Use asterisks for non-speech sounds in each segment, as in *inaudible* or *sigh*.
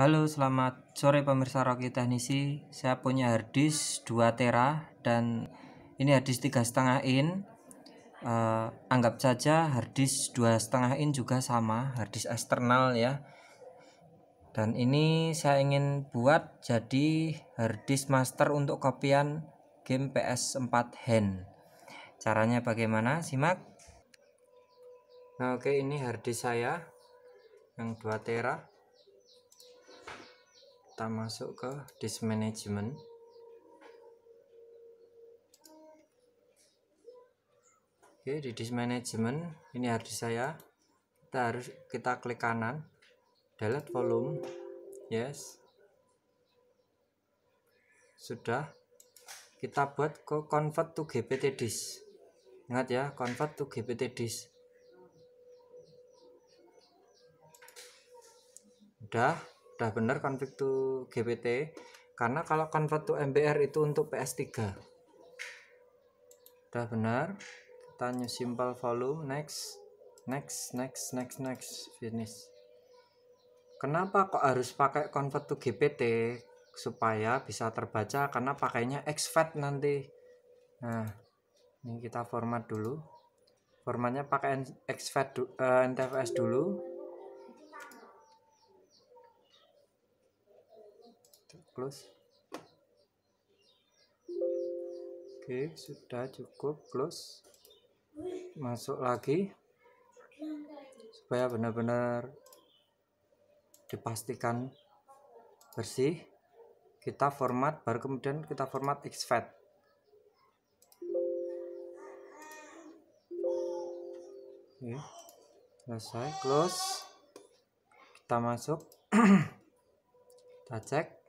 Halo, selamat sore pemirsa Rocky Teknisi. Saya punya harddisk 2 tera dan ini harddisk tiga setengah in. Uh, anggap saja harddisk dua setengah in juga sama, harddisk eksternal ya. Dan ini saya ingin buat jadi harddisk master untuk kopian game PS4 hand. Caranya bagaimana? Simak. Nah, oke ini harddisk saya yang 2 tera kita masuk ke disk management oke di disk management ini harus saya kita harus kita klik kanan delete volume yes sudah kita buat ke convert to gpt disk ingat ya convert to gpt disk udah udah benar konflik to GPT karena kalau convert to MBR itu untuk PS3 udah benar kita new simple volume next next next next next finish kenapa kok harus pakai convert to GPT supaya bisa terbaca karena pakainya XFAT nanti nah ini kita format dulu formatnya pakai XFAT du uh, eh, NTFS dulu close oke sudah cukup close masuk lagi supaya benar-benar dipastikan bersih kita format baru kemudian kita format exfat Oke, selesai close kita masuk *clears throat* kita cek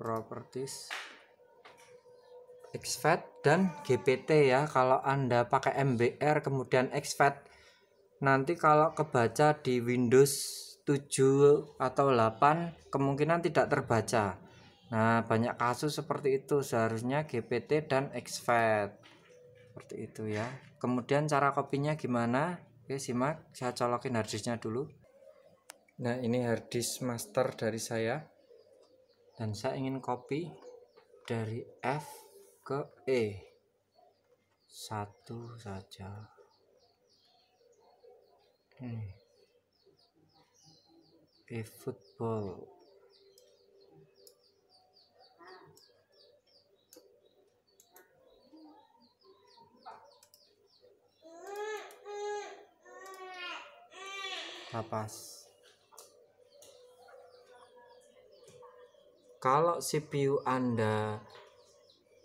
properties XFAT dan GPT ya kalau Anda pakai MBR kemudian XFAT nanti kalau kebaca di Windows 7 atau 8 kemungkinan tidak terbaca nah banyak kasus seperti itu seharusnya GPT dan XFAT seperti itu ya kemudian cara kopinya gimana oke simak saya colokin harddisknya dulu nah ini harddisk master dari saya dan saya ingin copy dari F ke E satu saja ini hmm. E football kapas kalau CPU Anda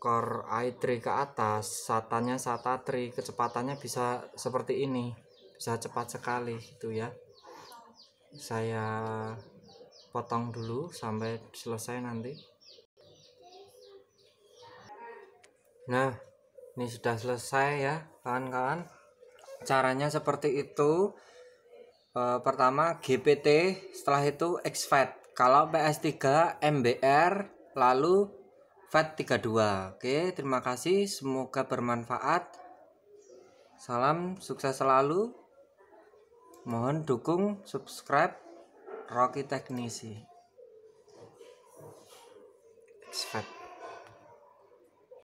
core i3 ke atas satannya SATA 3 kecepatannya bisa seperti ini bisa cepat sekali gitu ya saya potong dulu sampai selesai nanti nah ini sudah selesai ya kawan-kawan caranya seperti itu e, pertama GPT setelah itu XFAT kalau PS3 MBR lalu fat 32 Oke, terima kasih. Semoga bermanfaat. Salam sukses selalu. Mohon dukung subscribe Rocky Teknisi. Expect.